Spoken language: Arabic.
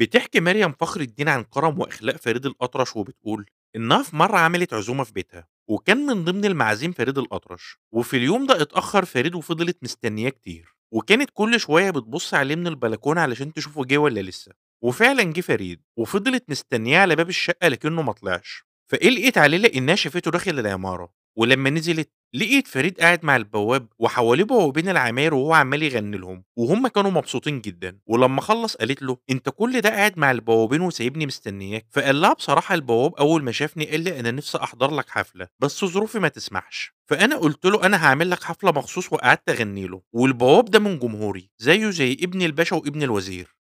بتحكي مريم فخر الدين عن كرم واخلاق فريد الاطرش وبتقول انها في مره عملت عزومه في بيتها وكان من ضمن المعازيم فريد الاطرش وفي اليوم ده اتاخر فريد وفضلت مستنياه كتير وكانت كل شويه بتبص عليه من البلكونه علشان تشوفه جه ولا لسه وفعلا جه فريد وفضلت مستنياه على باب الشقه لكنه ما طلعش فقلقت عليه لانها شافته داخل العماره ولما نزلت لقيت فريد قاعد مع البواب وحواليه بوابين العماير وهو عمال يغني لهم وهم كانوا مبسوطين جدا ولما خلص قالت له انت كل ده قاعد مع البوابين وسايبني مستنياك فقال لها بصراحه البواب اول ما شافني قال لي انا نفسي احضر لك حفله بس ظروفي ما تسمحش فانا قلت له انا هعمل لك حفله مخصوص وقعدت اغني له والبواب ده من جمهوري زيه زي ابن الباشا وابن الوزير